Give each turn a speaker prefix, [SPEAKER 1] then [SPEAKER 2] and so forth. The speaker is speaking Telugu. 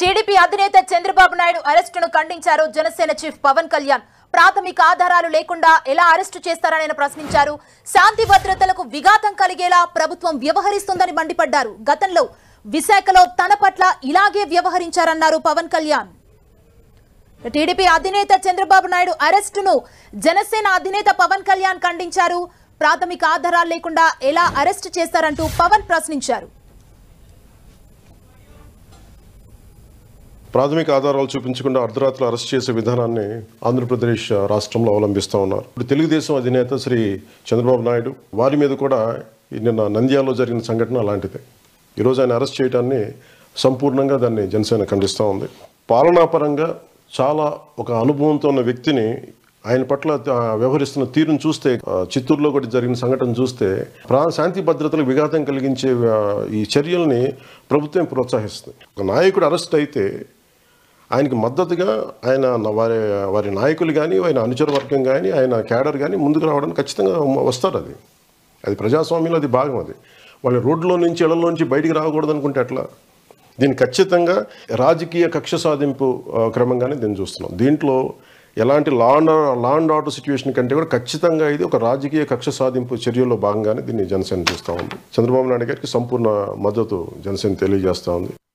[SPEAKER 1] టీడీపీ అధినేత చంద్రబాబు నాయుడు అరెస్టును ఖండించారు జనసేన చీఫ్ పవన్ కళ్యాణ్ ప్రాథమిక ఆధారాలు లేకుండా ఎలా అరెస్టు చేస్తారని ప్రశ్నించారు శాంతి భద్రతలకు విఘాతం కలిగేలా ప్రభుత్వం వ్యవహరిస్తుందని మండిపడ్డారు గతంలో విశాఖలో తన పట్ల ఇలాగే వ్యవహరించారన్నారు పవన్ కళ్యాణ్ టీడీపీ అధినేత చంద్రబాబు నాయుడు అరెస్టును జనసేన అధినేత పవన్ కళ్యాణ్ ఖండించారు ప్రాథమిక ఆధారాలు లేకుండా ఎలా అరెస్టు చేస్తారంటూ పవన్ ప్రశ్నించారు
[SPEAKER 2] ప్రాథమిక ఆధారాలు చూపించకుండా అర్ధరాత్రులు అరెస్ట్ చేసే విధానాన్ని ఆంధ్రప్రదేశ్ రాష్ట్రంలో అవలంబిస్తూ ఉన్నారు ఇప్పుడు తెలుగుదేశం అధినేత శ్రీ చంద్రబాబు నాయుడు వారి మీద కూడా నిన్న నంద్యాలలో జరిగిన సంఘటన అలాంటిదే ఈరోజు ఆయన అరెస్ట్ చేయడాన్ని సంపూర్ణంగా దాన్ని జనసేన ఖండిస్తూ ఉంది పాలనాపరంగా చాలా ఒక అనుభవంతో ఉన్న వ్యక్తిని ఆయన పట్ల వ్యవహరిస్తున్న తీరును చూస్తే చిత్తూరులో కూడా జరిగిన సంఘటన చూస్తే ప్రా శాంతి భద్రతలకు విఘాతం కలిగించే ఈ చర్యల్ని ప్రభుత్వం ప్రోత్సహిస్తుంది ఒక నాయకుడు అరెస్ట్ అయితే ఆయనకి మద్దతుగా ఆయన వారి వారి నాయకులు కానీ ఆయన అనుచరవర్గం కానీ ఆయన క్యాడర్ కానీ ముందుకు రావడానికి ఖచ్చితంగా వస్తారు అది అది ప్రజాస్వామ్యంలో అది భాగం అది వాళ్ళు రోడ్లో నుంచి నుంచి బయటికి రాకూడదు అనుకుంటే ఎట్లా దీన్ని ఖచ్చితంగా రాజకీయ కక్ష సాధింపు క్రమంగానే దీన్ని చూస్తున్నాం దీంట్లో ఎలాంటి law and law and order situation కంటే కూడా ఖచ్చితంగా ఇది ఒక రాజకీయ కక్ష సాధింపు చర్యల్లో భాగంగానే దీన్ని జనసేన చూస్తూ ఉంది చంద్రబాబు నాయుడు గారికి సంపూర్ణ మద్దతు జనసేన తెలియజేస్తూ ఉంది